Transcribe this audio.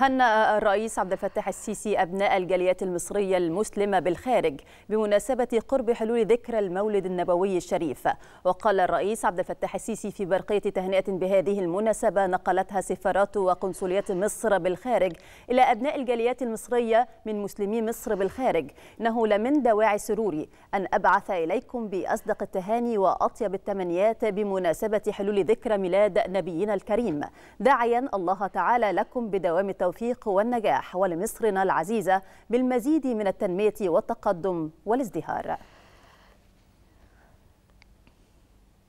هنأ الرئيس عبد الفتاح السيسي أبناء الجاليات المصرية المسلمة بالخارج بمناسبة قرب حلول ذكرى المولد النبوي الشريف وقال الرئيس عبد الفتاح السيسي في برقية تهنئة بهذه المناسبة نقلتها سفارات وقنصليات مصر بالخارج إلى أبناء الجاليات المصرية من مسلمي مصر بالخارج إنه لمن دواعي سروري أن أبعث إليكم بأصدق التهاني وأطيب التمنيات بمناسبة حلول ذكرى ميلاد نبينا الكريم داعيا الله تعالى لكم بدوام التوفيق التوفيق والنجاح ولمصرنا العزيزة بالمزيد من التنمية والتقدم والازدهار